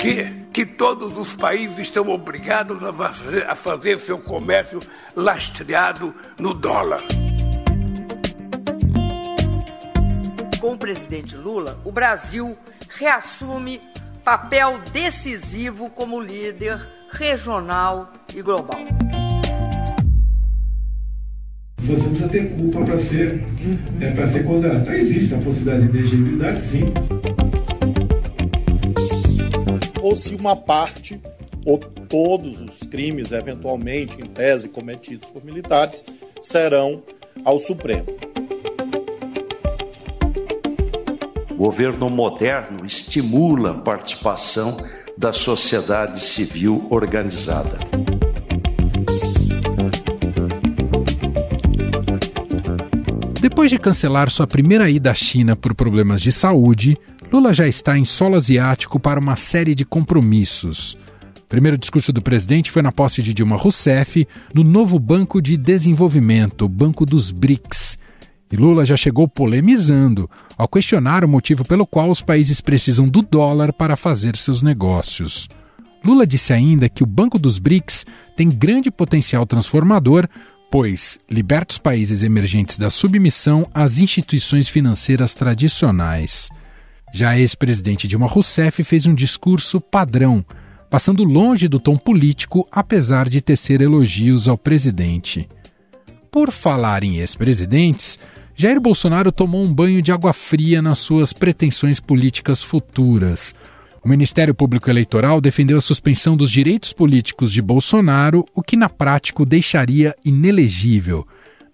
que, que todos os países estão obrigados a fazer, a fazer seu comércio lastreado no dólar. Com o presidente Lula, o Brasil reassume papel decisivo como líder regional e global. Você precisa ter culpa para ser, é, ser condenado. Então, existe a possibilidade de elegibilidade, sim ou se uma parte ou todos os crimes eventualmente em tese cometidos por militares serão ao Supremo. O governo moderno estimula a participação da sociedade civil organizada. Depois de cancelar sua primeira ida à China por problemas de saúde, Lula já está em solo asiático para uma série de compromissos. O primeiro discurso do presidente foi na posse de Dilma Rousseff no novo Banco de Desenvolvimento, o Banco dos BRICS. E Lula já chegou polemizando ao questionar o motivo pelo qual os países precisam do dólar para fazer seus negócios. Lula disse ainda que o Banco dos BRICS tem grande potencial transformador, pois liberta os países emergentes da submissão às instituições financeiras tradicionais. Já a ex-presidente Dilma Rousseff fez um discurso padrão, passando longe do tom político, apesar de tecer elogios ao presidente. Por falar em ex-presidentes, Jair Bolsonaro tomou um banho de água fria nas suas pretensões políticas futuras. O Ministério Público Eleitoral defendeu a suspensão dos direitos políticos de Bolsonaro, o que na prática o deixaria inelegível.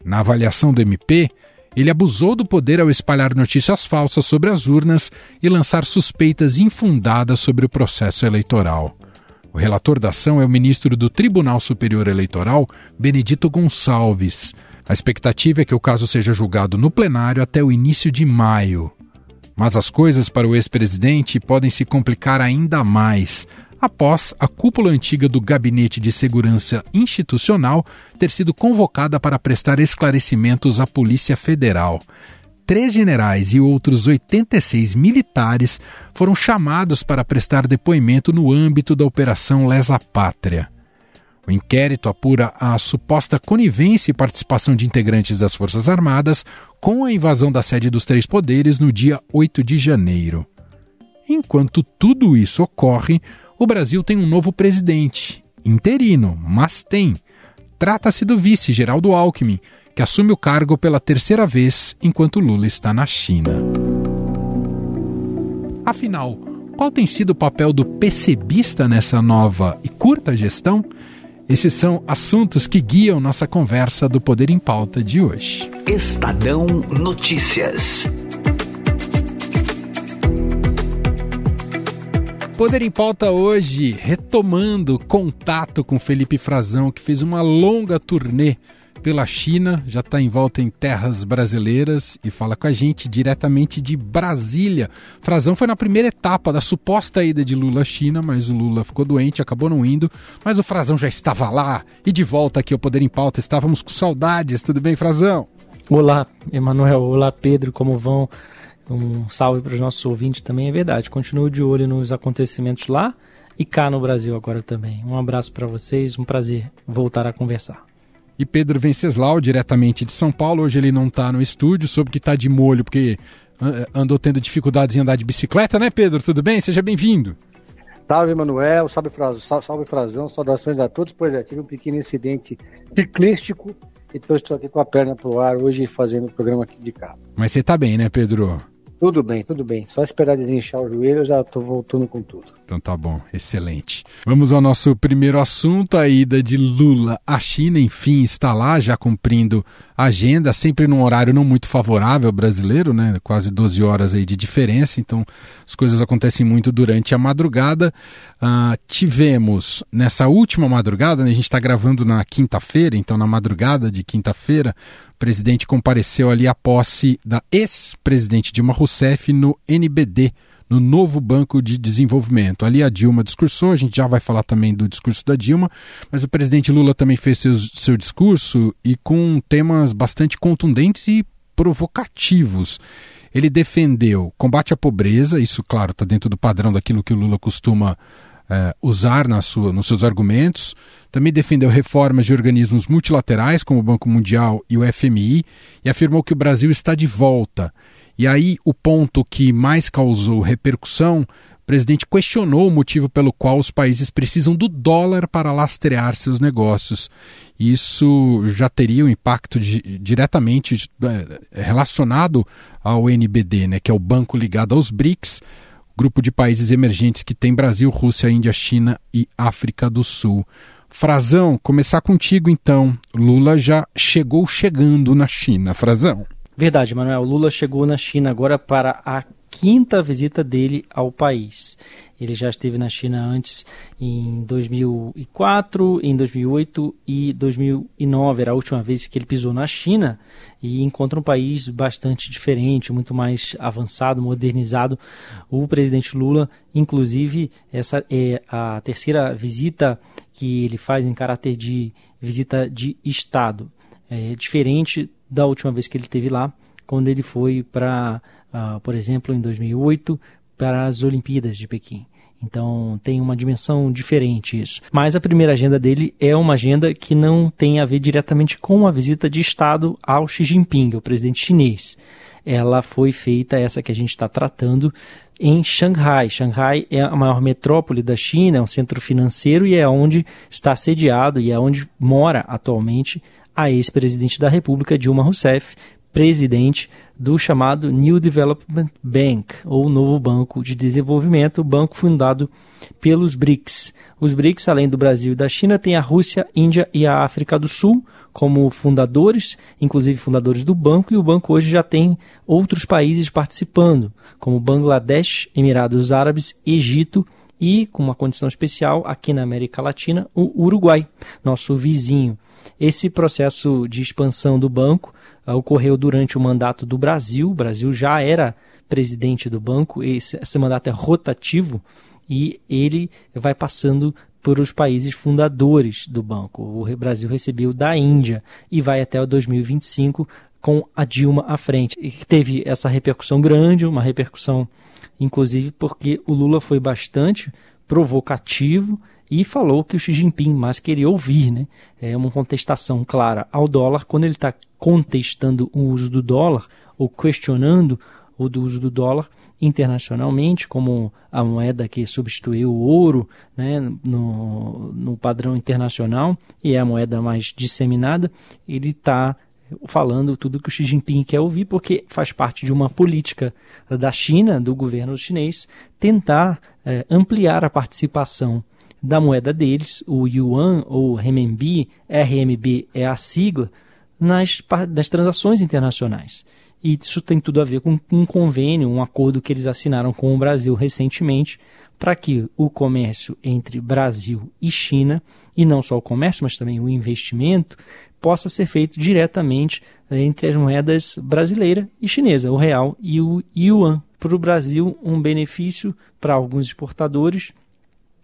Na avaliação do MP, ele abusou do poder ao espalhar notícias falsas sobre as urnas e lançar suspeitas infundadas sobre o processo eleitoral. O relator da ação é o ministro do Tribunal Superior Eleitoral, Benedito Gonçalves. A expectativa é que o caso seja julgado no plenário até o início de maio. Mas as coisas para o ex-presidente podem se complicar ainda mais após a cúpula antiga do Gabinete de Segurança Institucional ter sido convocada para prestar esclarecimentos à Polícia Federal. Três generais e outros 86 militares foram chamados para prestar depoimento no âmbito da Operação Lesa Pátria. O inquérito apura a suposta conivência e participação de integrantes das Forças Armadas com a invasão da sede dos Três Poderes no dia 8 de janeiro. Enquanto tudo isso ocorre, o Brasil tem um novo presidente, interino, mas tem. Trata-se do vice Geraldo Alckmin, que assume o cargo pela terceira vez enquanto Lula está na China. Afinal, qual tem sido o papel do PCBista nessa nova e curta gestão? Esses são assuntos que guiam nossa conversa do Poder em Pauta de hoje. Estadão Notícias. Poder em Pauta hoje, retomando contato com Felipe Frazão, que fez uma longa turnê pela China, já está em volta em terras brasileiras e fala com a gente diretamente de Brasília. Frazão foi na primeira etapa da suposta ida de Lula à China, mas o Lula ficou doente, acabou não indo, mas o Frazão já estava lá e de volta aqui ao Poder em Pauta, estávamos com saudades. Tudo bem, Frazão? Olá, Emanuel. Olá, Pedro. Como vão? Um salve para os nossos ouvintes também, é verdade. Continuo de olho nos acontecimentos lá e cá no Brasil agora também. Um abraço para vocês, um prazer voltar a conversar. E Pedro Venceslau, diretamente de São Paulo, hoje ele não está no estúdio, soube que está de molho porque eh, andou tendo dificuldades em andar de bicicleta, né, Pedro? Tudo bem? Seja bem-vindo. Salve, Manuel. Salve, Frazão. Salve, Frazão. Saudações a todos. Pois é, tive um pequeno incidente ciclístico, então estou aqui com a perna pro ar hoje fazendo o programa aqui de casa. Mas você está bem, né, Pedro? Tudo bem, tudo bem. Só esperar desinchar o joelho, eu já estou voltando com tudo. Então tá bom, excelente. Vamos ao nosso primeiro assunto, a ida de Lula à China. Enfim, está lá, já cumprindo a agenda, sempre num horário não muito favorável brasileiro, né? Quase 12 horas aí de diferença, então as coisas acontecem muito durante a madrugada. Uh, tivemos nessa última madrugada, né? a gente está gravando na quinta-feira, então na madrugada de quinta-feira, o presidente compareceu ali à posse da ex-presidente Dilma Rousseff o CEF no NBD, no novo Banco de Desenvolvimento. Ali a Dilma discursou, a gente já vai falar também do discurso da Dilma, mas o presidente Lula também fez seus, seu discurso e com temas bastante contundentes e provocativos. Ele defendeu combate à pobreza, isso, claro, está dentro do padrão daquilo que o Lula costuma é, usar na sua, nos seus argumentos. Também defendeu reformas de organismos multilaterais, como o Banco Mundial e o FMI, e afirmou que o Brasil está de volta. E aí o ponto que mais causou repercussão, o presidente questionou o motivo pelo qual os países precisam do dólar para lastrear seus negócios. Isso já teria um impacto de, diretamente eh, relacionado ao NBD, né, que é o banco ligado aos BRICS, grupo de países emergentes que tem Brasil, Rússia, Índia, China e África do Sul. Frazão, começar contigo então. Lula já chegou chegando na China, Frazão. Verdade, Manuel. Lula chegou na China agora para a quinta visita dele ao país. Ele já esteve na China antes em 2004, em 2008 e 2009. Era a última vez que ele pisou na China e encontra um país bastante diferente, muito mais avançado, modernizado. O presidente Lula, inclusive, essa é a terceira visita que ele faz em caráter de visita de Estado. É diferente da última vez que ele teve lá, quando ele foi para, uh, ah, por exemplo, em 2008, para as Olimpíadas de Pequim. Então tem uma dimensão diferente isso. Mas a primeira agenda dele é uma agenda que não tem a ver diretamente com a visita de Estado ao Xi Jinping, o presidente chinês. Ela foi feita, essa que a gente está tratando, em Xangai. Xangai é a maior metrópole da China, é um centro financeiro e é onde está sediado e é onde mora atualmente a ex-presidente da República, Dilma Rousseff, presidente do chamado New Development Bank, ou Novo Banco de Desenvolvimento, banco fundado pelos BRICS. Os BRICS, além do Brasil e da China, têm a Rússia, Índia e a África do Sul como fundadores, inclusive fundadores do banco, e o banco hoje já tem outros países participando, como Bangladesh, Emirados Árabes, Egito e, com uma condição especial aqui na América Latina, o Uruguai, nosso vizinho. Esse processo de expansão do banco uh, ocorreu durante o mandato do Brasil. O Brasil já era presidente do banco, esse, esse mandato é rotativo e ele vai passando por os países fundadores do banco. O Brasil recebeu da Índia e vai até 2025 com a Dilma à frente. E teve essa repercussão grande, uma repercussão inclusive porque o Lula foi bastante provocativo e falou que o Xi Jinping mais queria ouvir, né? É uma contestação clara ao dólar. Quando ele está contestando o uso do dólar ou questionando o do uso do dólar internacionalmente, como a moeda que substituiu o ouro né, no, no padrão internacional e é a moeda mais disseminada, ele está falando tudo que o Xi Jinping quer ouvir, porque faz parte de uma política da China, do governo chinês, tentar é, ampliar a participação da moeda deles, o yuan ou renminbi, RMB é a sigla, nas, nas transações internacionais. E isso tem tudo a ver com um convênio, um acordo que eles assinaram com o Brasil recentemente, para que o comércio entre Brasil e China, e não só o comércio, mas também o investimento, possa ser feito diretamente eh, entre as moedas brasileira e chinesa, o real e o yuan. Para o Brasil, um benefício para alguns exportadores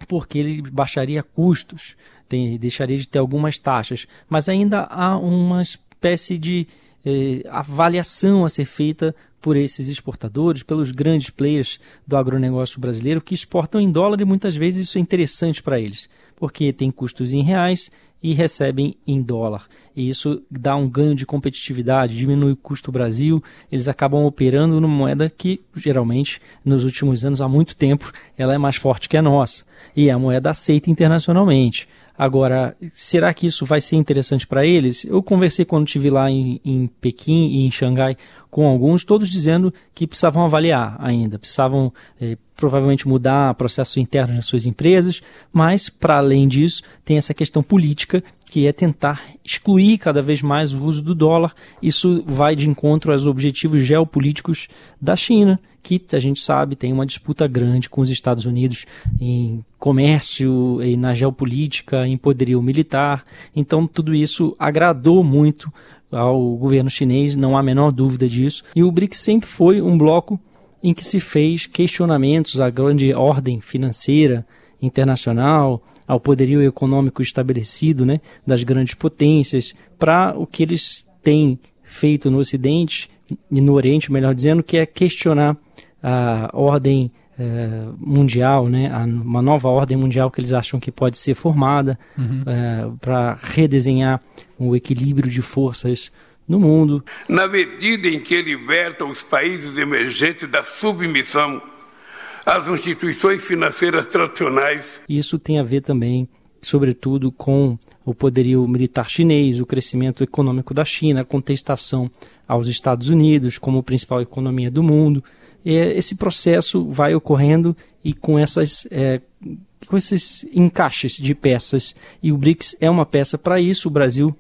porque ele baixaria custos, tem, deixaria de ter algumas taxas, mas ainda há uma espécie de eh, avaliação a ser feita por esses exportadores, pelos grandes players do agronegócio brasileiro que exportam em dólar e muitas vezes isso é interessante para eles, porque tem custos em reais e recebem em dólar. E isso dá um ganho de competitividade, diminui o custo do Brasil, eles acabam operando numa moeda que geralmente nos últimos anos há muito tempo ela é mais forte que a nossa e é a moeda aceita internacionalmente. Agora, será que isso vai ser interessante para eles? Eu conversei quando estive lá em, em, Pequim e em Xangai com alguns, todos dizendo que precisavam avaliar ainda, precisavam eh, provavelmente mudar processos internos nas suas empresas, mas, para além disso, tem essa questão política que é tentar excluir cada vez mais o uso do dólar. Isso vai de encontro aos objetivos geopolíticos da China que a gente sabe tem uma disputa grande com os Estados Unidos em comércio, e na geopolítica, em poderio militar. Então, tudo isso agradou muito ao governo chinês, não há a menor dúvida disso. E o BRICS sempre foi um bloco em que se fez questionamentos à grande ordem financeira internacional, ao poderio econômico estabelecido né, das grandes potências, para o que eles têm feito no Ocidente e no Oriente, melhor dizendo, que é questionar a ordem eh, mundial, né, uma nova ordem mundial que eles acham que pode ser formada uhum. Eh, para redesenhar o equilíbrio de forças no mundo. Na medida em que libertam os países emergentes da submissão às instituições financeiras tradicionais. Isso tem a ver também, sobretudo, com o poderio militar chinês, o crescimento econômico da China, a contestação aos Estados Unidos como principal economia do mundo. E eh, esse processo vai ocorrendo e com essas é, com esses encaixes de peças e o BRICS é uma peça para isso. O Brasil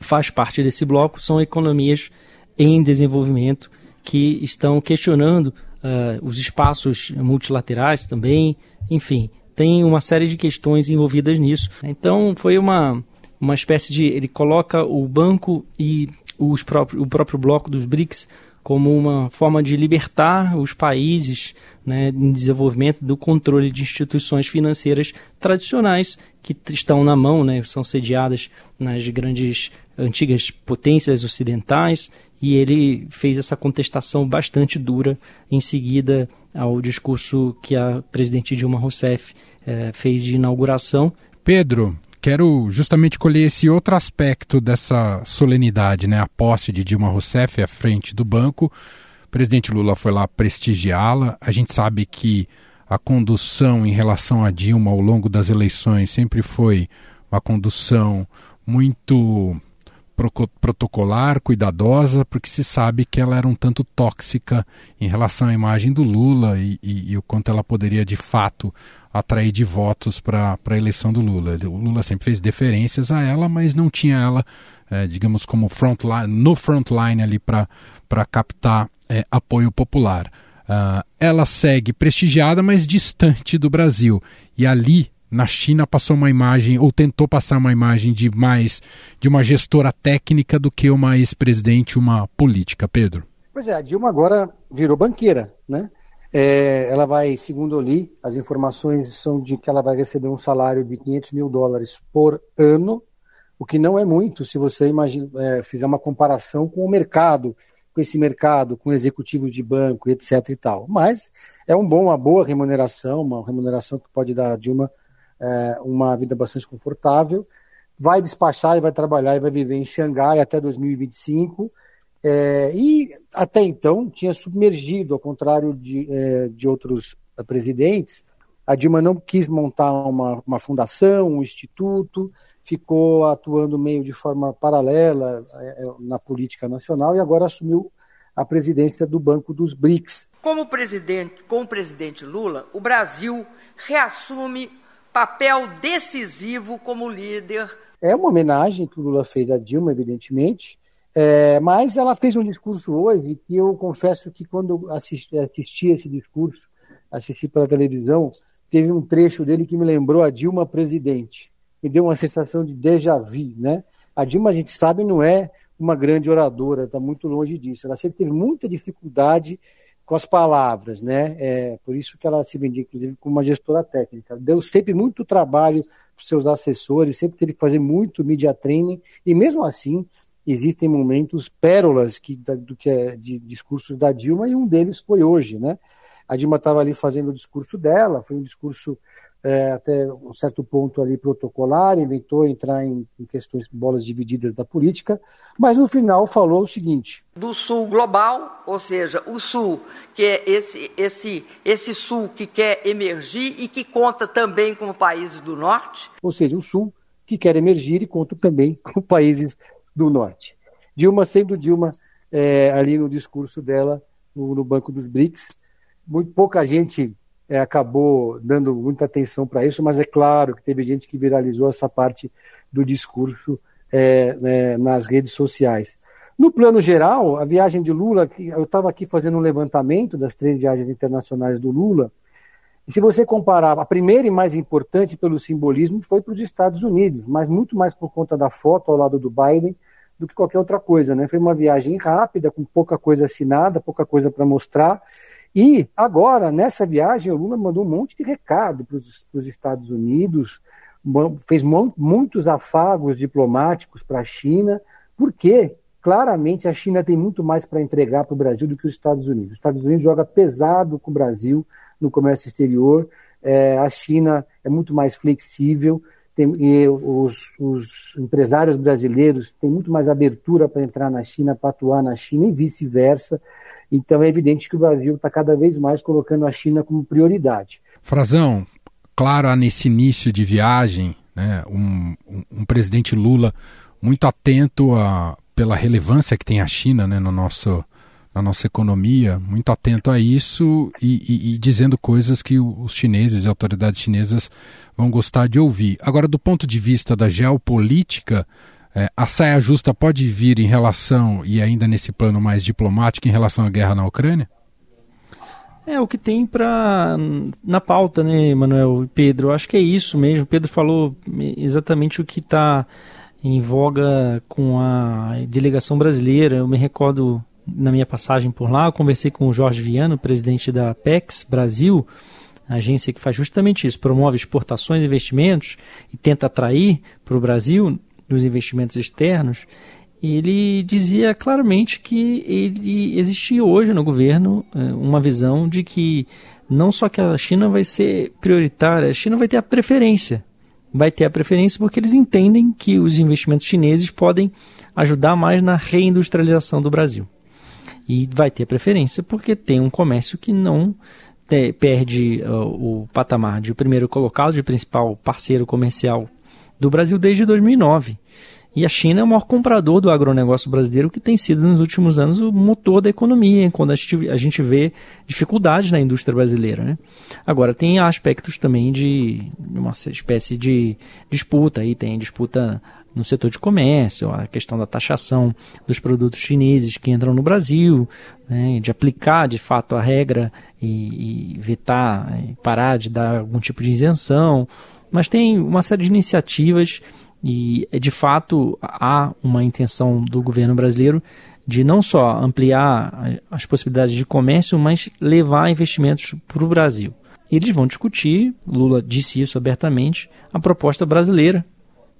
faz parte desse bloco. São economias em desenvolvimento que estão questionando uh, os espaços multilaterais também. Enfim, tem uma série de questões envolvidas nisso. Então foi uma uma espécie de ele coloca o banco e os próprios, o próprio bloco dos BRICS como uma forma de libertar os países né, em desenvolvimento do controle de instituições financeiras tradicionais que estão na mão, né, são sediadas nas grandes antigas potências ocidentais, e ele fez essa contestação bastante dura em seguida ao discurso que a presidente Dilma Rousseff eh, fez de inauguração. Pedro, quero justamente colher esse outro aspecto dessa solenidade, né? A posse de Dilma Rousseff à frente do banco. O presidente Lula foi lá prestigiá-la. A gente sabe que a condução em relação a Dilma ao longo das eleições sempre foi uma condução muito protocolar, cuidadosa, porque se sabe que ela era um tanto tóxica em relação à imagem do Lula e, e, e o quanto ela poderia de fato atrair de votos para a eleição do Lula. O Lula sempre fez deferências a ela, mas não tinha ela, é, digamos, como front line, no frontline ali para captar é, apoio popular. Uh, ela segue prestigiada, mas distante do Brasil. E ali na China passou uma imagem ou tentou passar uma imagem de mais de uma gestora técnica do que uma ex-presidente, uma política, Pedro. Pois é, a Dilma agora virou banqueira, né? É, ela vai, segundo eu li, as informações são de que ela vai receber um salário de 500 mil dólares por ano, o que não é muito se você imagina, é, fizer uma comparação com o mercado, com esse mercado, com executivos de banco, etc. e tal. Mas é um bom, uma boa remuneração, uma remuneração que pode dar a Dilma é, uma vida bastante confortável. Vai despachar e vai trabalhar e vai viver em Xangai até 2025 é, e até então tinha submergido, ao contrário de, é, de outros eh, presidentes, a Dilma não quis montar uma, uma fundação, um instituto, ficou atuando meio de forma paralela é, é, na política nacional e agora assumiu a presidência do Banco dos BRICS. Como presidente, com o presidente Lula, o Brasil reassume papel decisivo como líder. É uma homenagem que o Lula fez à Dilma, evidentemente, é, mas ela fez um discurso hoje que eu confesso que quando assisti, assisti esse discurso, assisti pela televisão, teve um trecho dele que me lembrou a Dilma presidente. Me deu uma sensação de déjà vu, né? A Dilma, a gente sabe, não é uma grande oradora, está muito longe disso. Ela sempre teve muita dificuldade com as palavras, né? É, por isso que ela se vendia, inclusive, como uma gestora técnica. Deu sempre muito trabalho para os seus assessores, sempre teve que fazer muito media training, e mesmo assim, existem momentos pérolas que, do que é de discurso da Dilma, e um deles foi hoje, né? A Dilma estava ali fazendo o discurso dela, foi um discurso é, até um certo ponto ali protocolar, inventou entrar em, em questões bolas divididas da política, mas no final falou o seguinte: do sul global, ou seja, o sul que é esse esse esse sul que quer emergir e que conta também com países do norte, ou seja, o sul que quer emergir e conta também com países do Norte. Dilma sendo Dilma é, ali no discurso dela no, no, Banco dos BRICS. Muito pouca gente é, acabou dando muita atenção para isso, mas é claro que teve gente que viralizou essa parte do discurso é, né, nas redes sociais. No plano geral, a viagem de Lula, eu estava aqui fazendo um levantamento das três viagens internacionais do Lula, se você comparar, a primeira e mais importante pelo simbolismo foi para os Estados Unidos, mas muito mais por conta da foto ao lado do Biden do que qualquer outra coisa, né? Foi uma viagem rápida, com pouca coisa assinada, pouca coisa para mostrar. E agora, nessa viagem, o Lula mandou um monte de recado para os Estados Unidos, fez muitos afagos diplomáticos para a China, porque claramente a China tem muito mais para entregar para o Brasil do que os Estados Unidos. Os Estados Unidos joga pesado com o Brasil no comércio exterior. É, a China é muito mais flexível, tem, e os, os, empresários brasileiros têm muito mais abertura para entrar na China, para atuar na China e vice-versa. Então é evidente que o Brasil está cada vez mais colocando a China como prioridade. Frazão, claro, nesse início de viagem, né, um, um, presidente Lula muito atento a, pela relevância que tem a China né, no nosso na nossa economia, muito atento a isso e, e, e, dizendo coisas que os chineses e autoridades chinesas vão gostar de ouvir. Agora, do ponto de vista da geopolítica, é, a saia justa pode vir em relação, e ainda nesse plano mais diplomático, em relação à guerra na Ucrânia? É o que tem para na pauta, né, Manuel e Pedro? Acho que é isso mesmo. Pedro falou exatamente o que está em voga com a delegação brasileira. Eu me recordo na minha passagem por lá, eu conversei com o Jorge Viano, presidente da PEX Brasil, agência que faz justamente isso, promove exportações e investimentos e tenta atrair para o Brasil os investimentos externos. Ele dizia claramente que ele existia hoje no governo eh, uma visão de que não só que a China vai ser prioritária, a China vai ter a preferência. Vai ter a preferência porque eles entendem que os investimentos chineses podem ajudar mais na reindustrialização do Brasil e vai ter preferência porque tem um comércio que não te, é, perde uh, o patamar de primeiro colocado, de principal parceiro comercial do Brasil desde 2009. E a China é o maior comprador do agronegócio brasileiro, que tem sido nos últimos anos o motor da economia, quando a gente, a gente vê dificuldades na indústria brasileira. Né? Agora, tem aspectos também de uma espécie de disputa, aí tem disputa no setor de comércio, a questão da taxação dos produtos chineses que entram no Brasil, né, de aplicar de fato a regra e, e vetar, e parar de dar algum tipo de isenção. Mas tem uma série de iniciativas e, é, de fato, há uma intenção do governo brasileiro de não só ampliar as possibilidades de comércio, mas levar investimentos para o Brasil. Eles vão discutir, Lula disse isso abertamente, a proposta brasileira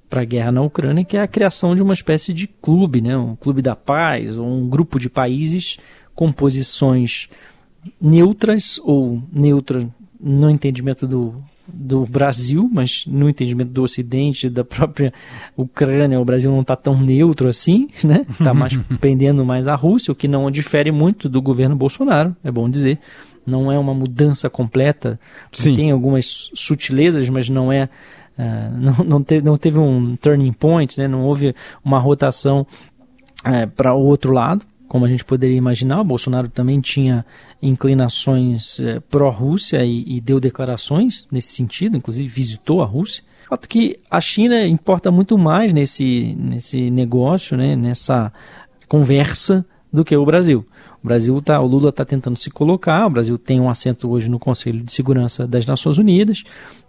para a guerra na Ucrânia, que é a criação de uma espécie de clube, né? um clube da paz, ou um grupo de países com posições neutras ou neutra no entendimento do, do Brasil, mas no entendimento do Ocidente, da própria Ucrânia, o Brasil não está tão neutro assim, né? Está mais pendendo mais a Rússia, o que não difere muito do governo Bolsonaro, é bom dizer. Não é uma mudança completa, Sim. tem algumas sutilezas, mas não é Uh, não, não, te, não, teve um turning point, né? não houve uma rotação uh, é, para o outro lado, como a gente poderia imaginar. O Bolsonaro também tinha inclinações é, pró-Rússia e, e, deu declarações nesse sentido, inclusive visitou a Rússia. Fato que a China importa muito mais nesse, nesse negócio, né? nessa conversa, do que o Brasil. O Brasil tá, o Lula está tentando se colocar, o Brasil tem um assento hoje no Conselho de Segurança das Nações Unidas,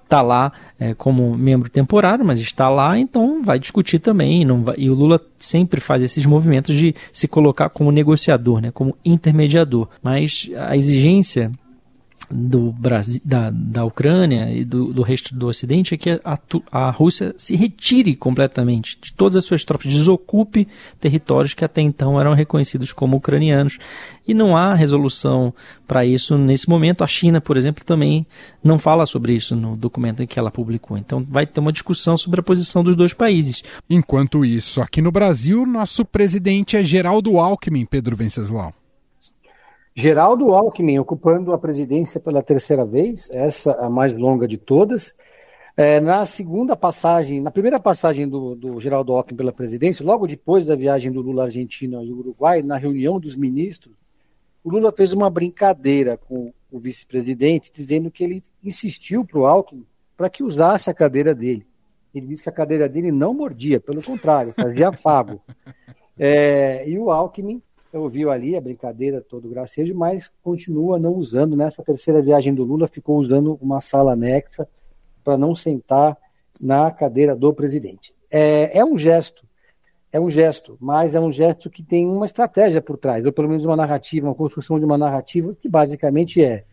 está lá é, como membro temporário, mas está lá, então vai discutir também. Vai, e o Lula sempre faz esses movimentos de se colocar como negociador, né, como intermediador. Mas a exigência do Brasil, da, da Ucrânia e do, do resto do Ocidente é que a, a Rússia se retire completamente de todas as suas tropas, desocupe territórios que até então eram reconhecidos como ucranianos. E não há resolução para isso nesse momento. A China, por exemplo, também não fala sobre isso no documento que ela publicou. Então vai ter uma discussão sobre a posição dos dois países. Enquanto isso, aqui no Brasil, nosso presidente é Geraldo Alckmin, Pedro Venceslau. Geraldo Alckmin ocupando a presidência pela terceira vez, essa a mais longa de todas. É, na segunda passagem, na primeira passagem do, do Geraldo Alckmin pela presidência, logo depois da viagem do Lula à Argentina e Uruguai, na reunião dos ministros, o Lula fez uma brincadeira com o vice-presidente, dizendo que ele insistiu para o Alckmin para que usasse a cadeira dele. Ele disse que a cadeira dele não mordia, pelo contrário, fazia afago. É, e o Alckmin ouviu ali a brincadeira todo gracejo, mas continua não usando. Nessa terceira viagem do Lula, ficou usando uma sala anexa para não sentar na cadeira do presidente. É, é um gesto, é um gesto, mas é um gesto que tem uma estratégia por trás, ou pelo menos uma narrativa, uma construção de uma narrativa que basicamente é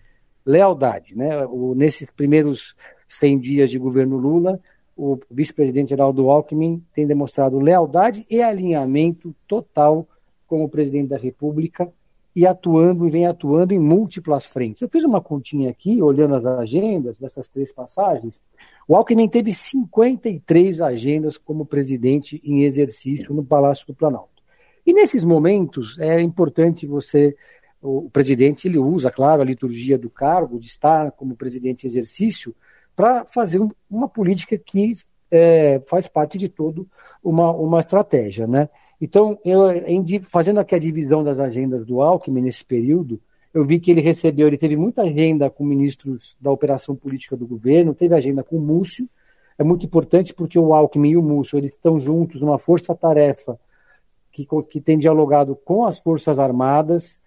lealdade. Né? O, nesses primeiros 100 dias de governo Lula, o vice-presidente Geraldo Alckmin tem demonstrado lealdade e alinhamento total como presidente da República e atuando e vem atuando em múltiplas frentes. Eu fiz uma continha aqui, olhando as agendas dessas três passagens. O Alckmin teve 53 agendas como presidente em exercício no Palácio do Planalto. E nesses momentos é importante você, o presidente ele usa, claro, a liturgia do cargo de estar como presidente em exercício para fazer uma política que é, faz parte de todo uma, uma estratégia, né? Então, eu, em, fazendo aqui a divisão das agendas do Alckmin nesse período, eu vi que ele recebeu, ele teve muita agenda com ministros da operação política do governo, teve agenda com o Múcio, é muito importante porque o Alckmin e o Múcio, eles estão juntos numa força-tarefa que, que tem dialogado com as Forças Armadas,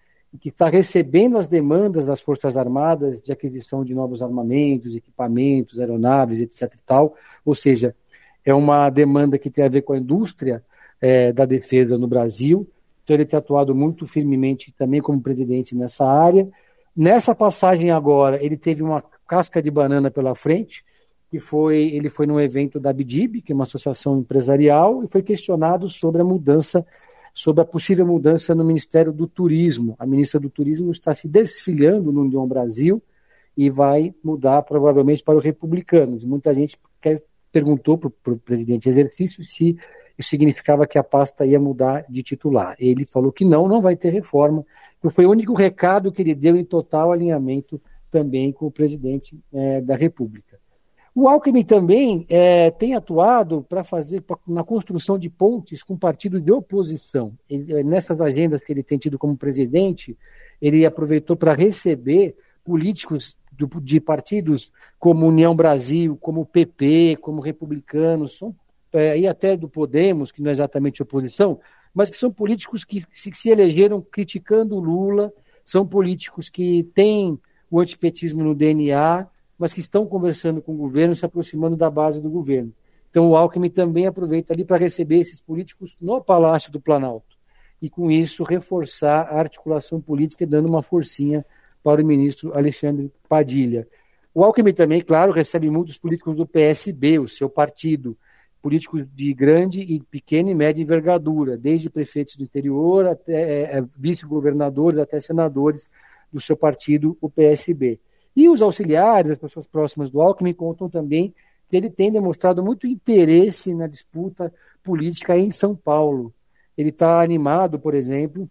que está recebendo as demandas das Forças Armadas de aquisição de novos armamentos, equipamentos, aeronaves, etc. E tal. Ou seja, é uma demanda que tem a ver com a indústria é, da defesa no Brasil. Então, ele tem atuado muito firmemente também como presidente nessa área. Nessa passagem agora, ele teve uma casca de banana pela frente, que foi ele foi num evento da BDIB, que é uma associação empresarial, e foi questionado sobre a mudança, sobre a possível mudança no Ministério do Turismo. A ministra do Turismo está se desfilhando no União Brasil e vai mudar provavelmente para o republicanos. Muita gente perguntou para o presidente exercício se isso significava que a pasta ia mudar de titular. Ele falou que não, não vai ter reforma, foi o único recado que ele deu em total alinhamento também com o presidente é, da República. O Alckmin também é, tem atuado para fazer na construção de pontes com partido de oposição. Ele, é, nessas agendas que ele tem tido como presidente, ele aproveitou para receber políticos do, de partidos como União Brasil, como PP, como Republicanos, são é, e até do Podemos, que não é exatamente oposição, mas que são políticos que se, que se elegeram criticando o Lula, são políticos que têm o antipetismo no DNA, mas que estão conversando com o governo, se aproximando da base do governo. Então o Alckmin também aproveita ali para receber esses políticos no Palácio do Planalto e com isso reforçar a articulação política dando uma forcinha para o ministro Alexandre Padilha. O Alckmin também, claro, recebe muitos políticos do PSB, o seu partido, políticos de grande e pequena e média envergadura, desde prefeitos do interior até é, vice-governadores, até senadores do seu partido, o PSB. E os auxiliares, as pessoas próximas do Alckmin, contam também que ele tem demonstrado muito interesse na disputa política em São Paulo. Ele está animado, por exemplo,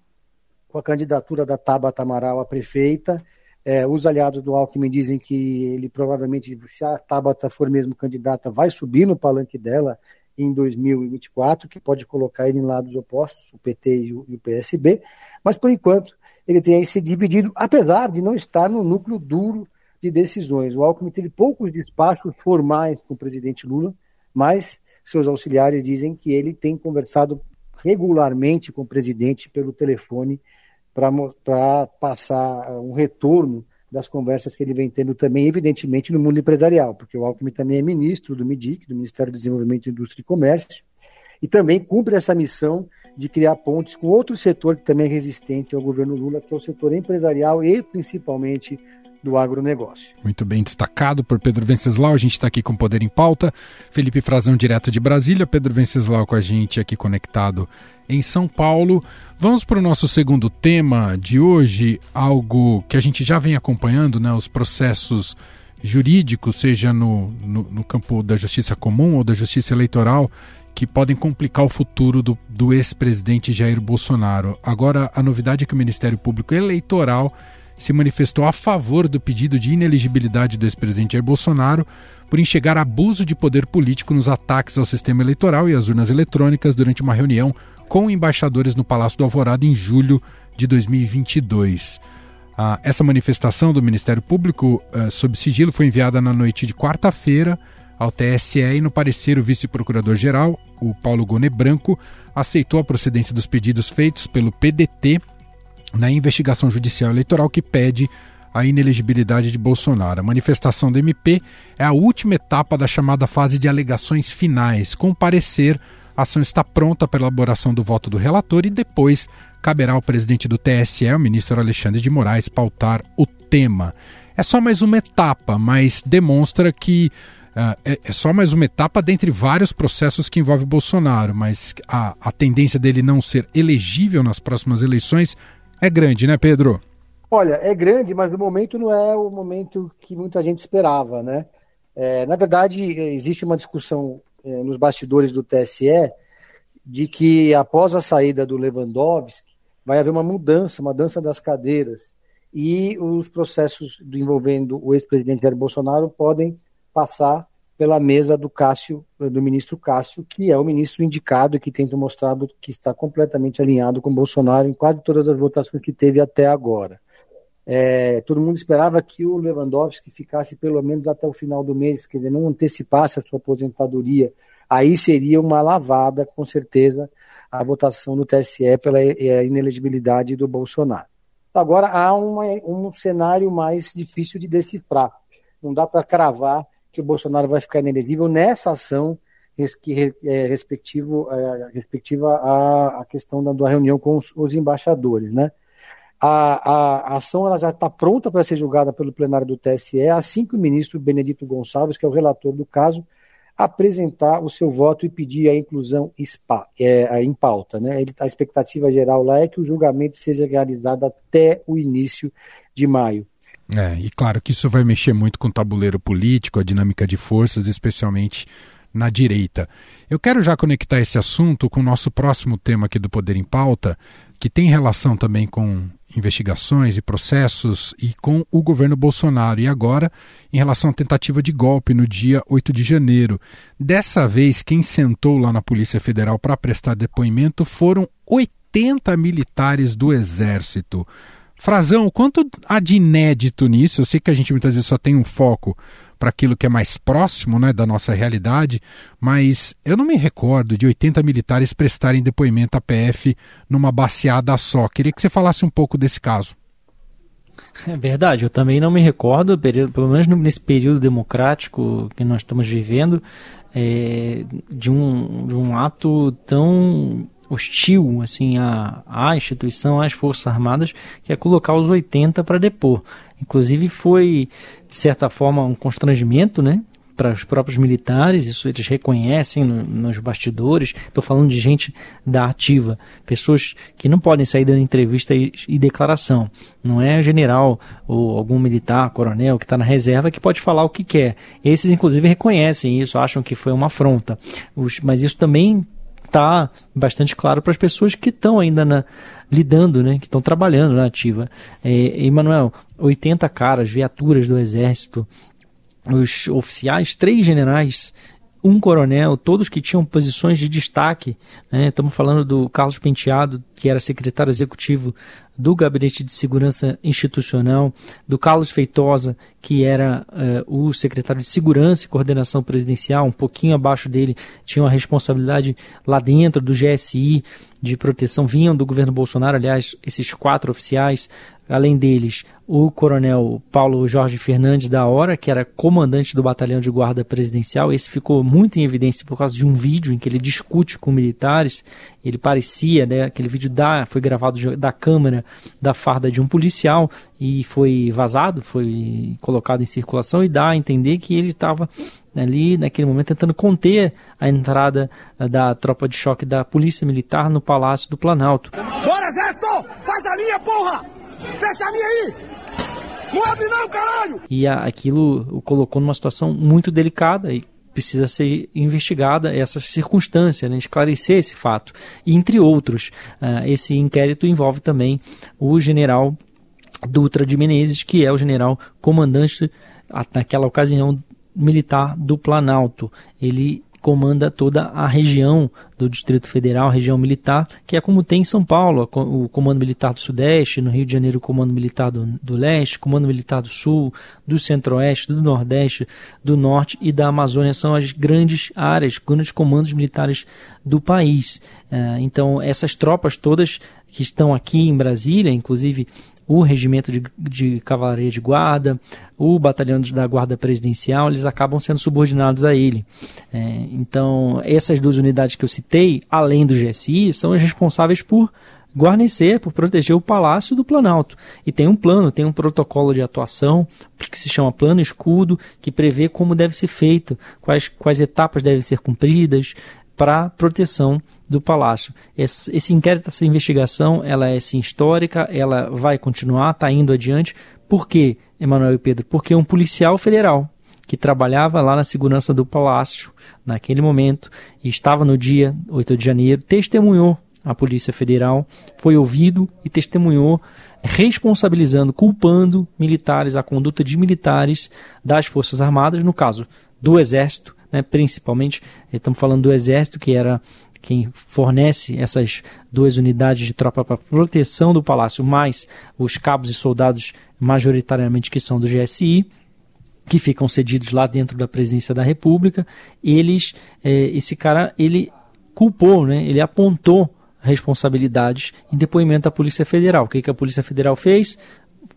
com a candidatura da Tabata Amaral à prefeita é, os aliados do Alckmin dizem que ele provavelmente, se a Tabata for mesmo candidata, vai subir no palanque dela em 2024, que pode colocar ele em lados opostos, o PT e o, e o PSB, mas por enquanto ele tem aí se dividido, apesar de não estar no núcleo duro de decisões. O Alckmin teve poucos despachos formais com o presidente Lula, mas seus auxiliares dizem que ele tem conversado regularmente com o presidente pelo telefone para passar eh, um retorno das conversas que ele vem tendo também, evidentemente, no mundo empresarial, porque o Alckmin também é ministro do MIDIC, do Ministério do Desenvolvimento, Indústria e Comércio, e também cumpre essa missão de criar pontes com outro setor que também é resistente ao governo Lula, que é o setor empresarial e principalmente do agronegócio. Muito bem destacado por Pedro Venceslau. A gente está aqui com Poder em Pauta. Felipe Frazão, direto de Brasília. Pedro Venceslau com a gente aqui conectado em São Paulo. Vamos para o nosso segundo tema de hoje, algo que a gente já vem acompanhando, né? Os processos jurídicos, seja no, no, no campo da justiça comum ou da justiça eleitoral, que podem complicar o futuro do, do ex-presidente Jair Bolsonaro. Agora, a novidade é que o Ministério Público Eleitoral se manifestou a favor do pedido de ineligibilidade do ex-presidente Jair Bolsonaro por enxergar abuso de poder político nos ataques ao sistema eleitoral e às urnas eletrônicas durante uma reunião com embaixadores no Palácio do Alvorada em julho de 2022. Ah, essa manifestação do Ministério Público eh, sob sigilo foi enviada na noite de quarta-feira ao TSE e no parecer o vice-procurador-geral, o Paulo Gone Branco, aceitou a procedência dos pedidos feitos pelo PDT na investigação judicial eleitoral que pede a inelegibilidade de Bolsonaro. A manifestação do MP é a última etapa da chamada fase de alegações finais. Com parecer, a ação está pronta para elaboração do voto do relator e depois caberá ao presidente do TSE, o ministro Alexandre de Moraes, pautar o tema. É só mais uma etapa, mas demonstra que uh, é, é, só mais uma etapa dentre vários processos que envolve Bolsonaro, mas a, a tendência dele não ser elegível nas próximas eleições é grande, né, Pedro? Olha, é grande, mas no momento não é o momento que muita gente esperava, né? É, na verdade, é, existe uma discussão é, nos bastidores do TSE de que após a saída do Lewandowski vai haver uma mudança, uma dança das cadeiras e os processos envolvendo o ex-presidente Jair Bolsonaro podem passar pela mesa do Cássio, do ministro Cássio, que é o ministro indicado que tem mostrado que está completamente alinhado com Bolsonaro em quase todas as votações que teve até agora. É, todo mundo esperava que o Lewandowski ficasse pelo menos até o final do mês, quer dizer, não antecipasse a sua aposentadoria. Aí seria uma lavada, com certeza, a votação no TSE pela é, inelegibilidade do Bolsonaro. Agora há uma, um cenário mais difícil de decifrar. Não dá para cravar que o Bolsonaro vai ficar inelegível nessa ação que é, respectivo, é, respectiva à, à questão da, da, reunião com os, os embaixadores, né? A, a, a, ação ela já está pronta para ser julgada pelo plenário do TSE, assim que o ministro Benedito Gonçalves, que é o relator do caso, apresentar o seu voto e pedir a inclusão spa, é, em pauta. Né? Ele, a expectativa geral lá é que o julgamento seja realizado até o início de maio. É, e claro que isso vai mexer muito com o tabuleiro político, a dinâmica de forças, especialmente na direita. Eu quero já conectar esse assunto com o nosso próximo tema aqui do Poder em Pauta, que tem relação também com investigações e processos e com o governo Bolsonaro. E agora, em relação à tentativa de golpe no dia 8 de janeiro. Dessa vez, quem sentou lá na Polícia Federal para prestar depoimento foram 80 militares do Exército. Frazão, quanto há de inédito nisso? Eu sei que a gente muitas vezes só tem um foco para aquilo que é mais próximo né, da nossa realidade, mas eu não me recordo de 80 militares prestarem depoimento à PF numa baseada só. Queria que você falasse um pouco desse caso. É verdade, eu também não me recordo, pelo menos nesse período democrático que nós estamos vivendo, é, de, um, de um ato tão hostil assim à, à instituição, às Forças Armadas, que é colocar os 80 para depor. Inclusive foi, de certa forma, um constrangimento, né? para os próprios militares, isso eles reconhecem no, nos bastidores. Estou falando de gente da ativa, pessoas que não podem sair dando entrevista e, e declaração. Não é general ou algum militar, coronel que está na reserva que pode falar o que quer. Esses, inclusive, reconhecem isso, acham que foi uma afronta. Os, mas isso também tá bastante claro para as pessoas que estão ainda na, lidando, né, que estão trabalhando na ativa. É, Emanuel, 80 caras, viaturas do exército, os oficiais, três generais um coronel, todos que tinham posições de destaque. Né? Estamos falando do Carlos Penteado, que era secretário executivo do Gabinete de Segurança Institucional, do Carlos Feitosa, que era uh, o secretário de Segurança e Coordenação Presidencial, um pouquinho abaixo dele, tinha uma responsabilidade lá dentro do GSI de proteção, vinham do governo Bolsonaro, aliás, esses quatro oficiais, além deles, o coronel Paulo Jorge Fernandes da Hora, que era comandante do batalhão de guarda presidencial. Esse ficou muito em evidência por causa de um vídeo em que ele discute com militares. Ele parecia, né, aquele vídeo da, foi gravado da câmera da farda de um policial e foi vazado, foi colocado em circulação e dá a entender que ele estava ali naquele momento tentando conter a entrada eh, da tropa de choque da polícia militar no Palácio do Planalto. Bora, exército! Faz a linha, porra! Fecha a minha aí! Não abre não, caralho! E a, aquilo o colocou numa situação muito delicada e precisa ser investigada essa circunstância, né, esclarecer esse fato. E entre outros, uh, esse inquérito envolve também o general Dutra de Menezes, que é o general comandante, ah, naquela ocasião, militar do Planalto. Ele comanda toda a região do Distrito Federal, região militar, que é como tem em São Paulo, o Comando Militar do Sudeste, no Rio de Janeiro, o Comando Militar do, do Leste, Comando Militar do Sul, do Centro-Oeste, do Nordeste, do Norte e da Amazônia são as grandes áreas, grandes comandos militares do país. É, então, essas tropas todas que estão aqui em Brasília, inclusive o regimento de, de cavalaria de guarda, o batalhão da guarda presidencial, eles acabam sendo subordinados a ele. É, então, essas duas unidades que eu citei, além do GSI, são as responsáveis por guarnecer, por proteger o Palácio do Planalto. E tem um plano, tem um protocolo de atuação que se chama Plano Escudo, que prevê como deve ser feito, quais, quais etapas devem ser cumpridas, para proteção do palácio. Esse, esse inquérito, essa investigação, ela é sim histórica, ela vai continuar, está indo adiante. Por quê, Emanuel e Pedro? Porque um policial federal que trabalhava lá na segurança do palácio naquele momento e estava no dia 8 de janeiro, testemunhou a Polícia Federal, foi ouvido e testemunhou responsabilizando, culpando militares, a conduta de militares das Forças Armadas, no caso do Exército né, principalmente estamos falando do Exército, que era quem fornece essas duas unidades de tropa para proteção do palácio, mais os cabos e soldados majoritariamente que são do GSI, que ficam cedidos lá dentro da presidência da República, eles, é, esse cara, ele culpou, né, ele apontou responsabilidades em depoimento à Polícia Federal. O que, que a Polícia Federal fez?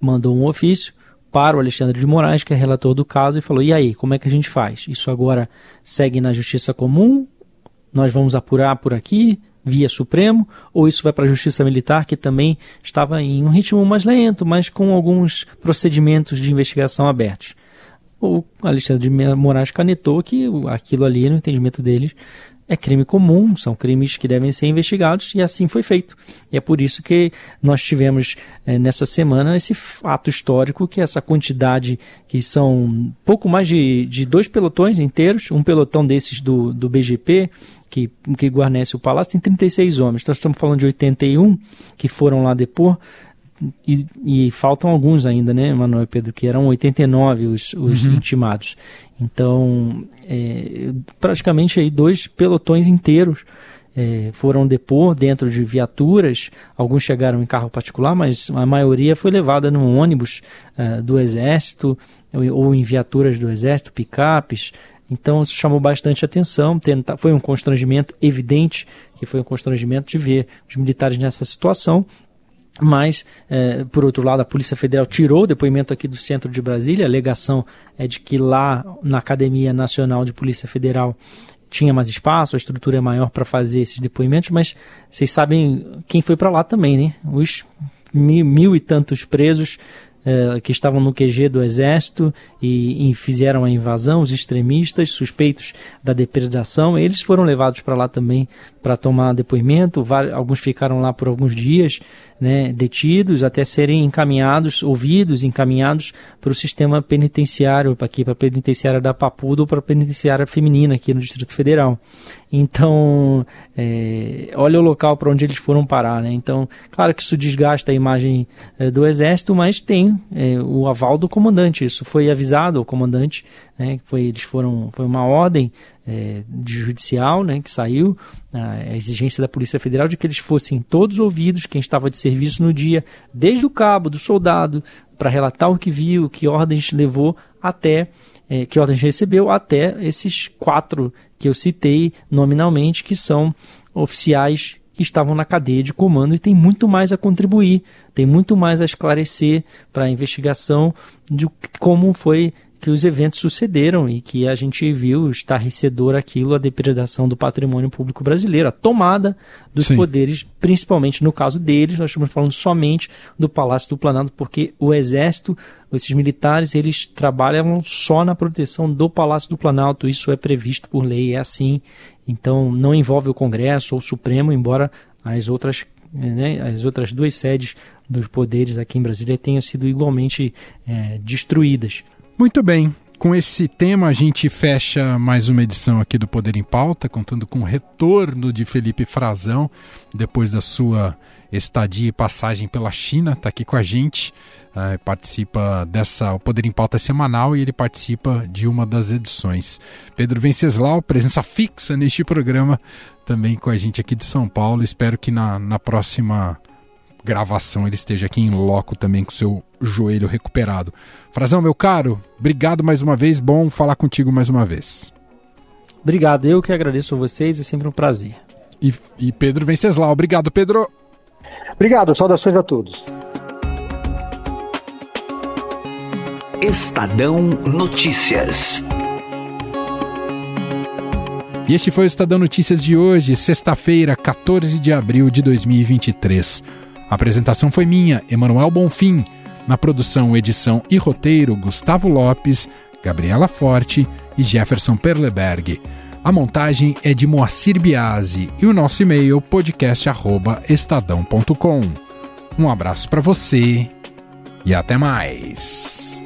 Mandou um ofício para o Alexandre de Moraes, que é relator do caso, e falou: e aí, como é que a gente faz? Isso agora segue na Justiça Comum? Nós vamos apurar por aqui, via Supremo, ou isso vai para a Justiça Militar, que também estava em um ritmo mais lento, mas com alguns procedimentos de investigação abertos? O Alexandre de Moraes canetou que aquilo ali, no entendimento deles, é crime comum, são crimes que devem ser investigados e assim foi feito. E é por isso que nós tivemos é, nessa semana esse fato histórico que essa quantidade, que são pouco mais de, de dois pelotões inteiros, um pelotão desses do, do BGP, que, que guarnece o palácio, tem 36 homens. Então, nós estamos falando de 81 que foram lá depor e, e, faltam alguns ainda, né, Manuel e Pedro, que eram 89 os, os uhum. intimados. Então, é, praticamente aí dois pelotões inteiros é, foram depor dentro de viaturas, alguns chegaram em carro particular, mas a maioria foi levada num ônibus é, do Exército ou, ou em viaturas do Exército, picapes, então isso chamou bastante atenção, tenta, foi um constrangimento evidente, que foi um constrangimento de ver os militares nessa situação mas, eh, por outro lado, a Polícia Federal tirou o depoimento aqui do centro de Brasília. A alegação é de que lá na Academia Nacional de Polícia Federal tinha mais espaço, a estrutura é maior para fazer esses depoimentos, mas vocês sabem quem foi para lá também, né? Os mil, mil, e tantos presos eh, que estavam no QG do Exército e, e, fizeram a invasão, os extremistas suspeitos da depredação, eles foram levados para lá também para tomar depoimento. Vários, alguns ficaram lá por alguns dias, né, detidos até serem encaminhados, ouvidos, encaminhados para o sistema penitenciário, aqui para a penitenciária da Papuda ou para a penitenciária feminina aqui no Distrito Federal. Então, é, olha o local para onde eles foram parar, né? Então, claro que isso desgasta a imagem é, do exército, mas tem é, o aval do comandante. Isso foi avisado ao comandante, né? Foi eles foram, foi uma ordem é, judicial, né? Que saiu a exigência da Polícia Federal de que eles fossem todos ouvidos, quem estava de serviço no dia, desde o cabo, do soldado, para relatar o que viu, que ordens levou até é, que ordens recebeu até esses quatro que eu citei nominalmente, que são oficiais que estavam na cadeia de comando e tem muito mais a contribuir, tem muito mais a esclarecer para a investigação de como foi que os eventos sucederam e que a gente viu estarrecedor aquilo, a depredação do patrimônio público brasileiro, a tomada dos Sim. poderes, principalmente no caso deles, nós estamos falando somente do Palácio do Planalto, porque o Exército, esses militares, eles trabalham só na proteção do Palácio do Planalto, isso é previsto por lei, é assim, então não envolve o Congresso ou o Supremo, embora as outras né, as outras duas sedes dos poderes aqui em Brasília tenham sido igualmente é, destruídas. Muito bem. Com esse tema, a gente fecha mais uma edição aqui do Poder em Pauta, contando com o retorno de Felipe Frazão, depois da sua estadia e passagem pela China, está aqui com a gente, ah, participa dessa, o Poder em Pauta é semanal e ele participa de uma das edições. Pedro Venceslau, presença fixa neste programa, também com a gente aqui de São Paulo, espero que na, na próxima gravação ele esteja aqui em loco também com seu joelho recuperado. Frazão, meu caro, obrigado mais uma vez, bom falar contigo mais uma vez. Obrigado, eu que agradeço a vocês, é sempre um prazer. E, e Pedro Venceslau, obrigado, Pedro. Obrigado, saudações a todos. Estadão Notícias. E este foi o Estadão Notícias de hoje, sexta-feira, 14 de abril de 2023. A apresentação foi minha, Emanuel Bonfim. Na produção, edição e roteiro, Gustavo Lopes, Gabriela Forte e Jefferson Perleberg. A montagem é de Moacir Biasi e o nosso e-mail podcast@estadão.com. Um abraço para você e até mais.